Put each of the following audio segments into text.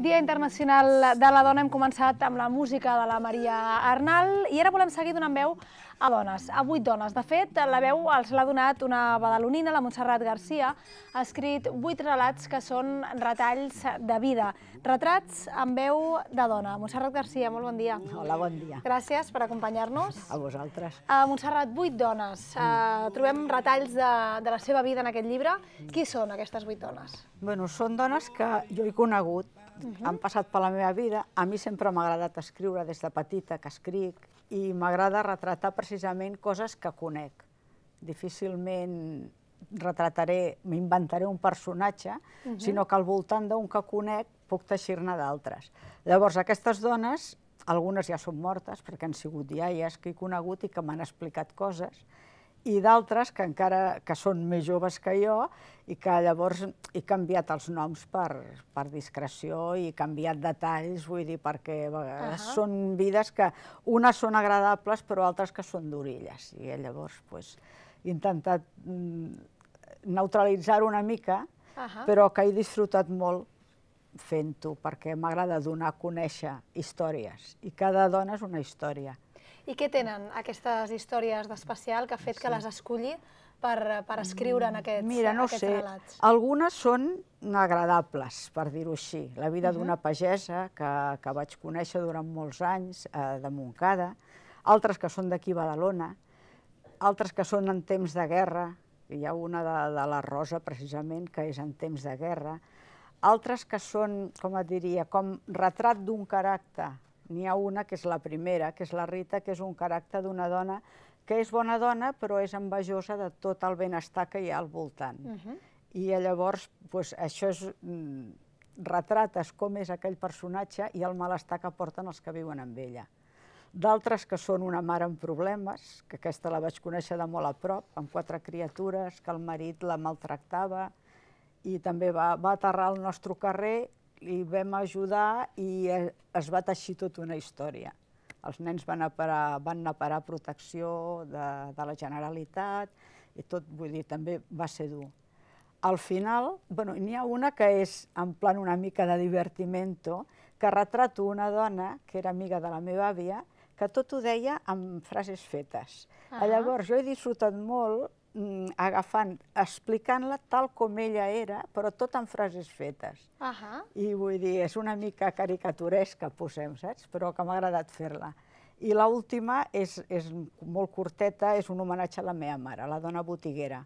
Dia Internacional de la Dona hem començat amb la música de la Maria Arnal i ara volem seguir donant veu a dones, a vuit dones. De fet, la veu els l'ha donat una badalonina, la Montserrat Garcia, ha escrit vuit relats que són retalls de vida, retrats amb veu de dona. Montserrat Garcia, molt bon dia. Hola, bon dia. Gràcies per acompanyar-nos. A vosaltres. A eh, Montserrat, vuit dones. Eh, trobem retalls de, de la seva vida en aquest llibre. Qui són aquestes vuit dones? Bueno, són dones que jo he conegut han passat per la meva vida. A mi sempre m'ha agradat escriure des de petita, que escric, i m'agrada retratar precisament coses que conec. Difícilment retrataré, m'inventaré un personatge, uh -huh. sinó que al voltant d'un que conec puc teixir-ne d'altres. Llavors, aquestes dones, algunes ja són mortes perquè han sigut iaies que he conegut i que m'han explicat coses, i d'altres que encara que són més joves que jo i que llavors he canviat els noms per, per discreció i he canviat detalls, vull dir, perquè a vegades uh -huh. són vides que unes són agradables però altres que són d'orilles i llavors pues, he intentat mm, neutralitzar una mica, uh -huh. però que he disfrutat molt fent-ho, perquè m'agrada donar a conèixer històries, i cada dona és una història. I què tenen aquestes històries d'especial que ha fet sí. que les escolli per, per escriure en aquests, Mira, no aquests sé. relats? Algunes són agradables, per dir-ho així. La vida uh mhm. -huh. d'una pagesa que, que vaig conèixer durant molts anys, eh, de Montcada, altres que són d'aquí Badalona, altres que són en temps de guerra, hi ha una de, de la Rosa, precisament, que és en temps de guerra, altres que són, com et diria, com retrat d'un caràcter N'hi ha una, que és la primera, que és la Rita, que és un caràcter d'una dona que és bona dona, però és envejosa de tot el benestar que hi ha al voltant. Uh mhm. -huh. I llavors, doncs, això és mm, retrates com és aquell personatge i el malestar que porten els que viuen amb ella. D'altres que són una mare amb problemes, que aquesta la vaig conèixer de molt a prop, amb quatre criatures, que el marit la maltractava, i també va, va aterrar al nostre carrer li vam ajudar i es va teixir tota una història. Els nens van anar a parar, van anar a, parar protecció de, de la Generalitat i tot, vull dir, també va ser dur. Al final, bueno, n'hi ha una que és en plan una mica de divertimento, que retrato una dona que era amiga de la meva àvia, que tot ho deia amb frases fetes. Uh ah. -huh. Llavors, jo he disfrutat molt Mm, agafant, explicant-la tal com ella era, però tot en frases fetes. Uh -huh. I vull dir, és una mica caricaturesca, posem, saps? Però que m'ha agradat fer-la. I l'última és, és molt curteta, és un homenatge a la meva mare, a la dona botiguera.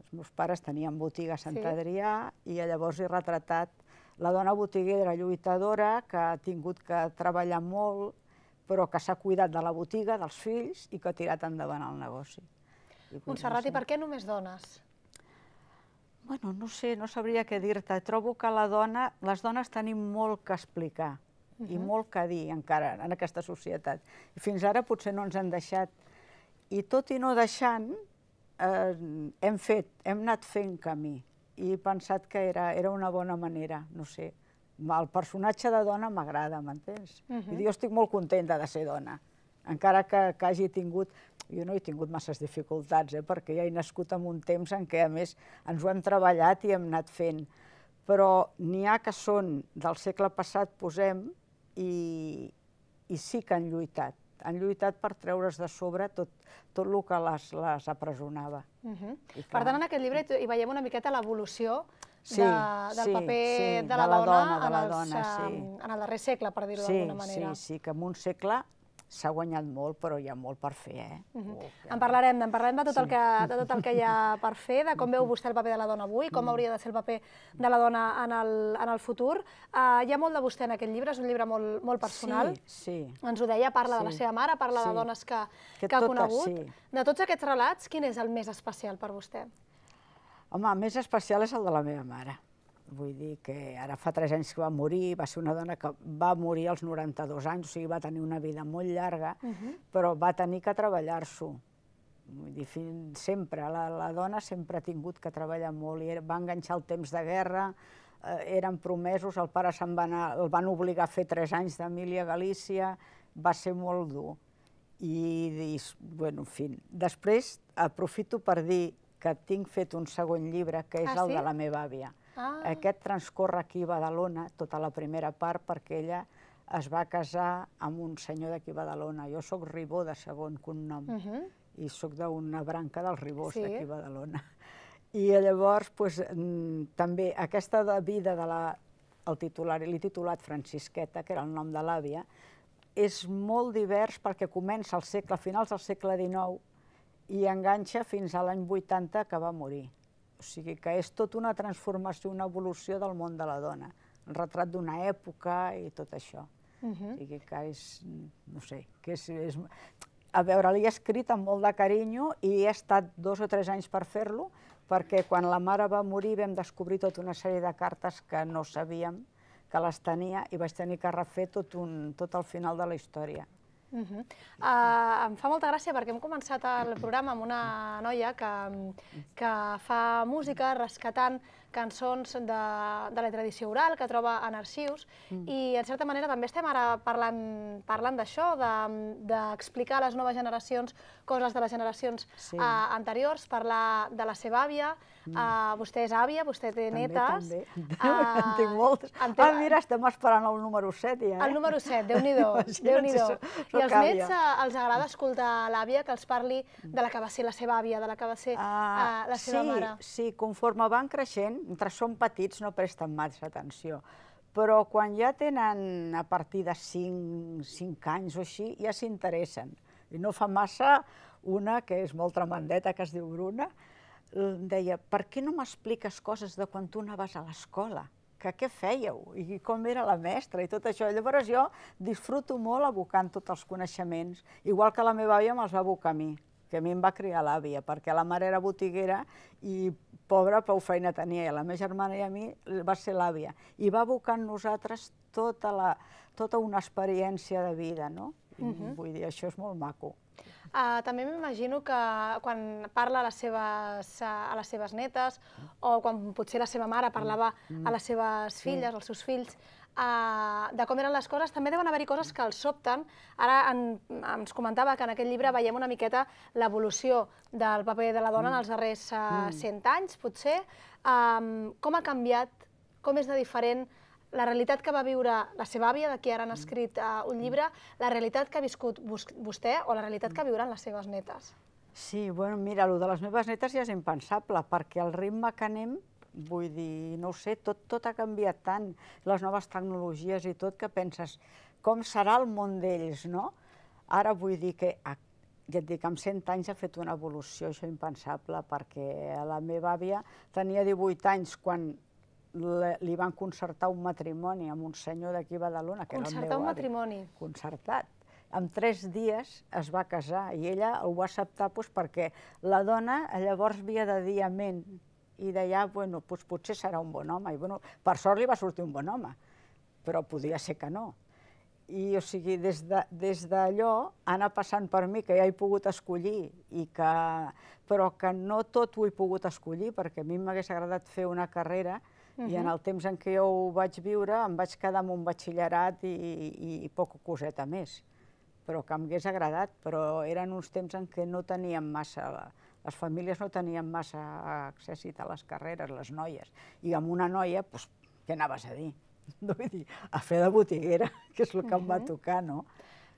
Els meus pares tenien botiga a Sant sí. Adrià i llavors he retratat la dona botiguera lluitadora que ha tingut que treballar molt però que s'ha cuidat de la botiga, dels fills i que ha tirat endavant el negoci. Montserrat, i per què només dones? Bueno, no sé, no sabria què dir-te. Trobo que la dona, les dones tenim molt que explicar uh -huh. i molt que dir encara en aquesta societat. I fins ara potser no ens han deixat. I tot i no deixant, eh, hem fet, hem anat fent camí i he pensat que era, era una bona manera, no sé. El personatge de dona m'agrada, m'entens? Uh -huh. I jo estic molt contenta de ser dona encara que, que hagi tingut jo no he tingut masses dificultats, eh, perquè ja he nascut en un temps en què, a més, ens ho hem treballat i hem anat fent. Però n'hi ha que són del segle passat, posem, i, i sí que han lluitat. Han lluitat per treure's de sobre tot, tot el que les, les apresonava. Uh -huh. Per tant, en aquest llibre hi veiem una miqueta l'evolució sí, de, del sí, paper sí, de, la de la dona, dona, de la els, dona sí. en el darrer segle, per dir-ho sí, d'alguna manera. Sí, sí, que en un segle s'ha guanyat molt, però hi ha molt per fer, eh? oh, en parlarem, en parlarem de tot, sí. el que, de tot el que hi ha per fer, de com veu mhm. vostè el paper de la dona avui, com mhm. hauria de ser el paper de la dona en el, en el futur. Uh, hi ha molt de vostè en aquest llibre, és un llibre molt, molt personal. Sí, sí. Ens ho deia, parla sí. de la seva mare, parla sí. de dones que, que, que ha conegut. Sí. De tots aquests relats, quin és el més especial per vostè? Home, el més especial és el de la meva mare Vull dir que ara fa tres anys que va morir, va ser una dona que va morir als 92 anys, o sigui, va tenir una vida molt llarga, uh -huh. però va tenir que treballar-s'ho. Vull dir, fins sempre, la, la dona sempre ha tingut que treballar molt, i va enganxar el temps de guerra, eh, eren promesos, el pare se'n va anar, el van obligar a fer tres anys d'Emília Galícia, va ser molt dur. I, i bueno, en fi, després aprofito per dir que tinc fet un segon llibre, que és ah, el sí? de la meva àvia. Ah. Aquest transcorre aquí a Badalona, tota la primera part, perquè ella es va casar amb un senyor d'aquí a Badalona. Jo sóc Ribó, de segon cognom, uh mhm. -huh. i sóc d'una branca dels Ribós sí. d'aquí a Badalona. I llavors, pues, mm, també, aquesta de vida de la, el titular, l'he titulat Francisqueta, que era el nom de l'àvia, és molt divers perquè comença al segle, a finals del segle XIX i enganxa fins a l'any 80 que va morir. O sigui que és tot una transformació, una evolució del món de la dona, el retrat d'una època i tot això. Uh mhm. -huh. O sigui que és, no sé, que és... és a veure, l'he escrit amb molt de carinyo i he estat dos o tres anys per fer-lo, perquè quan la mare va morir vam descobrir tota una sèrie de cartes que no sabíem que les tenia i vaig tenir que refer tot, un, tot el final de la història. Uh ah, -huh. uh, em fa molta gràcia perquè hem començat el programa amb una noia que, que fa música rescatant cançons de, de la tradició oral que troba en arxius mm. i en certa manera també estem ara parlant, parlant d'això, d'explicar de, a les noves generacions coses de les generacions sí. uh, anteriors, parlar de la seva àvia, mm. uh, vostè és àvia, vostè té també, netes. També, eh, també, uh, en tinc moltes. En té... Ah, mira, estem esperant el número 7 ja. Eh? El número 7, Déu-n'hi-do, déu nhi déu I als nets uh, els agrada escoltar l'àvia que els parli de la que va ser la seva àvia, de la que va ser uh, la seva sí, mare. Sí, sí, conforme van creixent mentre són petits no presten massa atenció, però quan ja tenen a partir de 5, 5 anys o així, ja s'interessen. I no fa massa una, que és molt tremendeta, que es diu Bruna, deia, per què no m'expliques coses de quan tu anaves a l'escola? Que què fèieu? I com era la mestra? I tot això. Llavors jo disfruto molt abocant tots els coneixements, igual que la meva àvia me'ls va abocar a mi que a mi em va criar l'àvia, perquè la mare era botiguera i pobra pau feina tenia, i la meva germana i a mi va ser l'àvia. I va abocar en nosaltres tota, la, tota una experiència de vida, no? I, uh mhm. -huh. Vull dir, això és molt maco. Uh, també m'imagino que quan parla a les, seves, a les seves netes o quan potser la seva mare parlava mm. a les seves filles, als seus fills, eh, de com eren les coses, també deuen haver-hi coses que els sobten. Ara en, ens comentava que en aquest llibre veiem una miqueta l'evolució del paper de la dona mm. en els darrers eh, 100 mm. anys, potser. Um, com ha canviat, com és de diferent la realitat que va viure la seva àvia, de qui ara han mm. escrit uh, un llibre, mm. la realitat que ha viscut vostè o la realitat que viuran les seves netes? Sí, bueno, mira, el de les meves netes ja és impensable, perquè el ritme que anem Vull dir, no ho sé, tot, tot ha canviat tant, les noves tecnologies i tot, que penses com serà el món d'ells, no? Ara vull dir que, ah, ja et dic, amb 100 anys ha fet una evolució, això impensable, perquè la meva àvia tenia 18 anys quan li van concertar un matrimoni amb un senyor d'aquí a Badalona, que concertar era el meu un avi. matrimoni? Concertat. En tres dies es va casar i ella ho va acceptar doncs, perquè la dona llavors via de ment, i deia, bueno, doncs potser serà un bon home. I bueno, per sort li va sortir un bon home, però podia ser que no. I o sigui, des d'allò de, des anar passant per mi, que ja he pogut escollir, i que, però que no tot ho he pogut escollir, perquè a mi m'hagués agradat fer una carrera Uh -huh. I en el temps en què jo ho vaig viure, em vaig quedar amb un batxillerat i, i, i poca coseta més, però que m'hagués agradat, però eren uns temps en què no teníem massa les famílies no tenien massa accés a les carreres, les noies, i amb una noia, doncs, què anaves a dir? No vull dir, a fer de botiguera, que és el que uh -huh. em va tocar, no?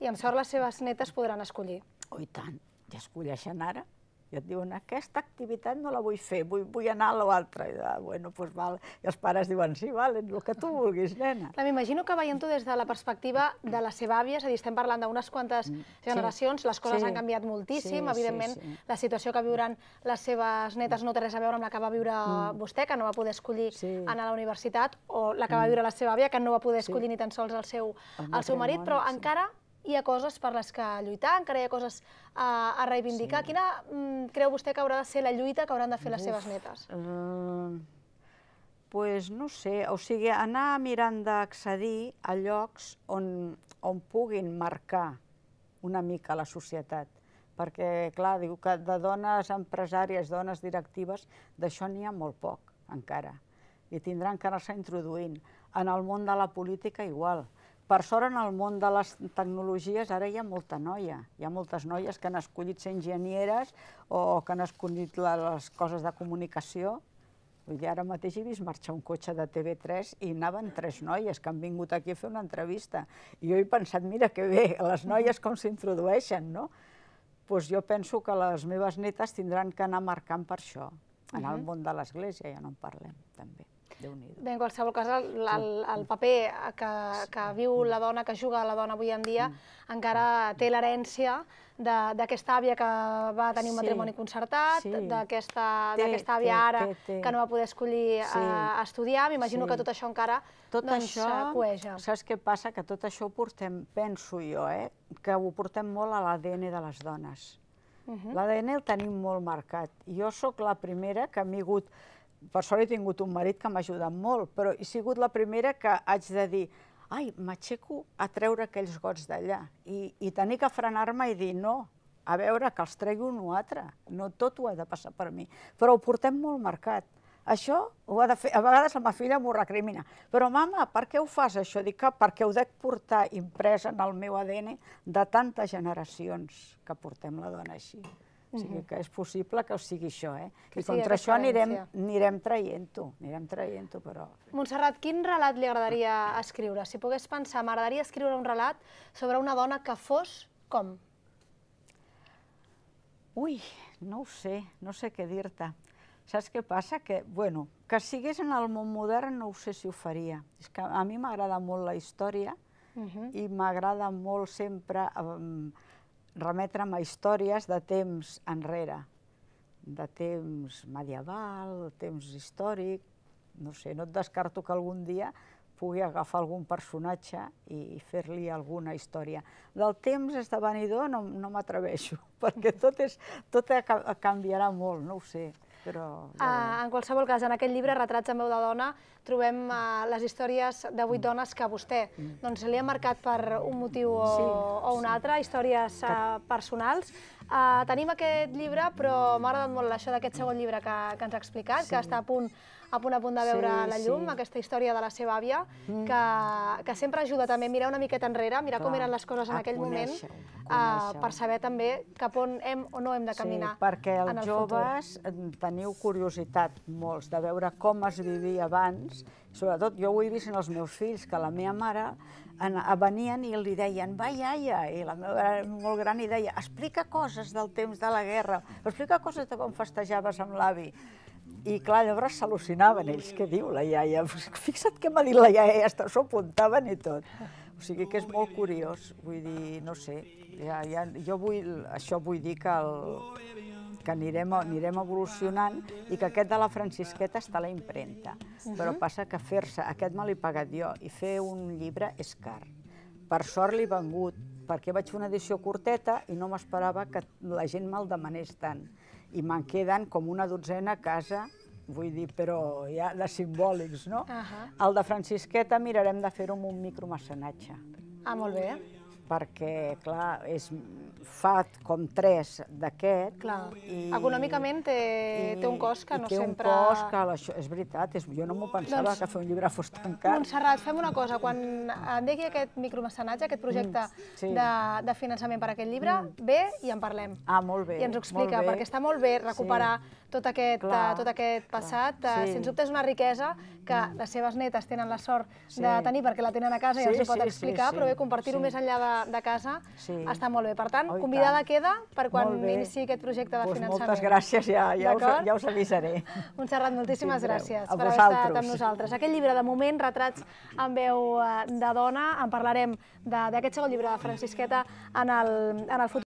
I amb sort les seves netes podran escollir. Oh, i tant, ja escolleixen ara, i et diuen, aquesta activitat no la vull fer, vull, vull anar a l'altra. I, ah, bueno, pues doncs val. I els pares diuen, sí, val, el que tu vulguis, nena. M'imagino que veient-ho des de la perspectiva de la seva àvia, és a dir, estem parlant d'unes quantes mm, generacions, sí. les coses sí. han canviat moltíssim, sí, evidentment la situació que viuran les seves netes no té res a veure amb la que va viure mm. vostè, que no va poder escollir anar a la universitat, o la que va mm. viure la seva àvia, que no va poder escollir ni tan sols el seu, el, el seu marit, però encara hi ha coses per les que lluitar, encara hi ha coses a, eh, a reivindicar. Sí. Quina mm, creu vostè que haurà de ser la lluita que hauran de fer les Uf, seves netes? uh, pues no sé, o sigui, anar mirant d'accedir a llocs on, on puguin marcar una mica la societat. Perquè, clar, diu que de dones empresàries, dones directives, d'això n'hi ha molt poc, encara. I tindran que anar-se introduint. En el món de la política, igual. Per sort, en el món de les tecnologies ara hi ha molta noia. Hi ha moltes noies que han escollit ser enginyeres o, que han escollit les coses de comunicació. Vull dir, ara mateix he vist marxar un cotxe de TV3 i anaven tres noies que han vingut aquí a fer una entrevista. I jo he pensat, mira que bé, les noies com s'introdueixen, no? Doncs jo penso que les meves netes tindran que anar marcant per això. En el món de l'Església ja no en parlem, també déu nhi Bé, en qualsevol cas, el, el, el paper que, que viu la dona, que juga la dona avui en dia, mm. encara té l'herència d'aquesta àvia que va tenir un matrimoni concertat, sí. d'aquesta àvia ara té, té. que no va poder escollir eh, sí. a, estudiar, m'imagino sí. que tot això encara tot doncs, això, cueja. Saps què passa? Que tot això ho portem, penso jo, eh? que ho portem molt a l'ADN de les dones. Uh -huh. L'ADN el tenim molt marcat. Jo sóc la primera que ha migut per sort he tingut un marit que m'ha ajudat molt, però he sigut la primera que haig de dir ai, m'aixeco a treure aquells gots d'allà i, i tenir que frenar-me i dir no, a veure, que els tregui un o altre, no tot ho ha de passar per mi, però ho portem molt marcat. Això ho ha de fer, a vegades la meva filla m'ho recrimina, però mama, per què ho fas això? Dic que perquè ho dec portar impresa en el meu ADN de tantes generacions que portem la dona així. O sigui que és possible que sigui això, eh? Que I contra això anirem, anirem traient-ho, anirem traient-ho, però... Montserrat, quin relat li agradaria escriure? Si pogués pensar, m'agradaria escriure un relat sobre una dona que fos com? Ui, no ho sé, no sé què dir-te. Saps què passa? Que, bueno, que sigués en el món modern no ho sé si ho faria. És que a mi m'agrada molt la història uh -huh. i m'agrada molt sempre... Um, remetre'm a històries de temps enrere, de temps medieval, temps històric, no sé, no et descarto que algun dia pugui agafar algun personatge i fer-li alguna història. Del temps esdevenidor no, no m'atreveixo, perquè tot, és, tot canviarà molt, no ho sé però... Ah, ja... Uh, en qualsevol cas, en aquest llibre, Retrats en veu de dona, trobem uh, les històries de vuit mm. dones que a vostè mm. doncs, li ha marcat per un motiu o, sí, o un sí. altre, històries uh, personals. Uh, tenim aquest llibre, però m'ha agradat molt això d'aquest segon llibre que, que ens ha explicat, sí. que està a punt a punt a punt de veure sí, la llum, sí. aquesta història de la seva àvia, mm. que, que sempre ajuda també a mirar una miqueta enrere, mirar Clar, com eren les coses en aquell moment, uh, per saber també cap on hem o no hem de caminar sí, perquè els el joves futur. Eh, teniu curiositat molts de veure com es vivia abans, sobretot jo ho he vist en els meus fills, que la meva mare eh, venien i li deien, va, iaia, i la meva era molt gran i deia, explica coses del temps de la guerra, explica coses de com festejaves amb l'avi. I clar, llavors s'al·lucinaven ells, què diu la iaia? Fixa't què m'ha dit la iaia, està, s'ho apuntaven i tot. O sigui que és molt curiós, vull dir, no sé, ja, ja, jo vull, això vull dir que, el, que anirem, anirem evolucionant i que aquest de la Francisqueta està a la impremta. Uh -huh. Però passa que fer-se, aquest me l'he pagat jo, i fer un llibre és car. Per sort l'he vengut, perquè vaig fer una edició curteta i no m'esperava que la gent me'l demanés tant i me'n queden com una dotzena a casa, vull dir, però ja de simbòlics, no? Uh -huh. El de Francisqueta mirarem de fer-ho amb un micromecenatge. Ah, molt bé perquè, clar, és, fa com tres d'aquest. I, Econòmicament té, i, té un cost que no sempre... sempre... Té un cost que, això, és veritat, és, jo no m'ho pensava doncs, que fer un llibre fos tan car. Montserrat, fem una cosa, quan digui aquest micromecenatge, aquest projecte mm, sí. de, de finançament per a aquest llibre, mm. ve i en parlem. Ah, molt bé. I ens ho explica, perquè està molt bé recuperar sí Eh, tot aquest, clar, tot aquest passat. Clar, eh, sí. Sens dubte és una riquesa que mm. les seves netes tenen la sort sí. de tenir perquè la tenen a casa sí, i els sí, pot explicar, sí, sí, però bé, compartir-ho sí. més enllà de, de casa sí. està molt bé. Per tant, oh, convidada tant. queda per quan iniciï aquest projecte de pues doncs finançament. Moltes gràcies, ja, ja, us, ja us avisaré. Montserrat, moltíssimes sí, gràcies a per vosaltres. haver estat amb nosaltres. Aquest llibre, de moment, retrats amb veu eh, de dona, en parlarem d'aquest segon llibre de Francisqueta en el, en el futur.